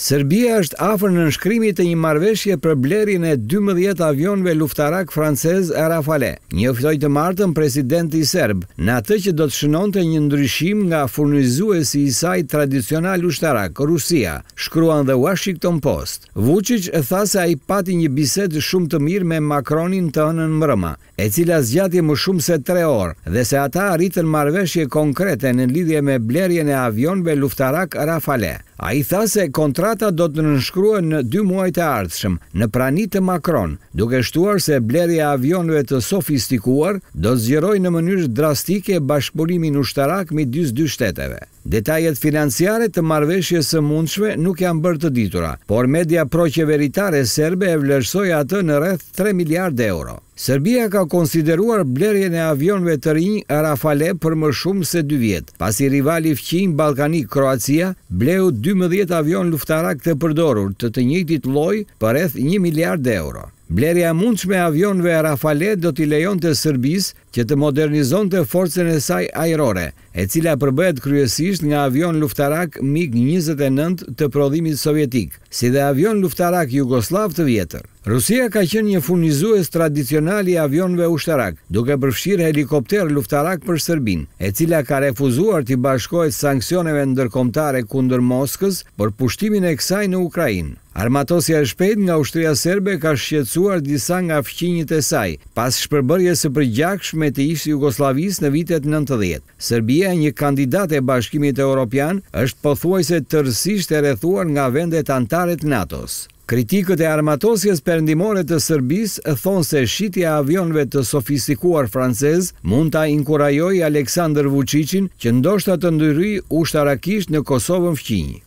Serbia është afër në nënshkrimit të një marrëveshje për blerjen e 12 avionëve luftarak francez Rafale. Një fitoj të martën presidenti i Serb, në atë që do të shënonte një ndryshim nga furnizuesi i saj tradicional ushtarak, Rusia, shkruan dhe Washington Post. Vučić e tha se ai pati një bisedë shumë të mirë me Macronin të hënën mërëma, e cila zgjati më shumë se 3 orë, dhe se ata arritën marrëveshje konkrete në lidhje me blerjen e avionëve luftarak Rafale. A i tha se kontrata do të nënshkrua në dy muajt e ardhshëm, në prani të Macron, duke shtuar se blerja avionve të sofistikuar do zgjeroj në mënyrë drastike bashkëpurimin ushtarak mi dy shteteve. Detajet financiare të marveshje së mundshme nuk janë bërë të ditura, por media proqeveritare serbe e vlerësoj atë në rreth 3 miliard euro. Serbia ka konsideruar blerjen e avionve të rinj Rafale për më shumë se 2 vjetë, pasi rivali fqin Balkani, Kroacia bleu 12 avion luftarak të përdorur të të njëtit loj për rreth 1 miliard euro. Blerja e mundshme e avionëve Rafale do t'i lejonte Sërbis që të modernizonte forcën e saj ajrore, e cila përbëhet kryesisht nga avion luftarak MiG-29 të prodhimit sovjetik, si dhe avion luftarak jugoslav të vjetër. Rusia ka qenë një furnizues tradicional i avionëve ushtarak, duke përfshirë helikopter luftarak për Serbin, e cila ka refuzuar të bashkohet sanksioneve ndërkombëtare kundër Moskës për pushtimin e kësaj në Ukrainë. Armatosja e shpejt nga ushtria serbe ka shqetsuar disa nga fqinjit e saj, pas shpërbërje së përgjaksh me të ishtë Jugoslavis në vitet 90. Serbia, një kandidat e bashkimit e Europian, është pëthuaj se tërsisht e rethuar nga vendet antaret Natos. Kritikët e armatosjes përndimore të Sërbis e thonë se shqitja avionve të sofistikuar francez mund të inkurajoj Aleksandr Vucicin që ndoshta të ndyry ushtarakisht në Kosovën fqinjë.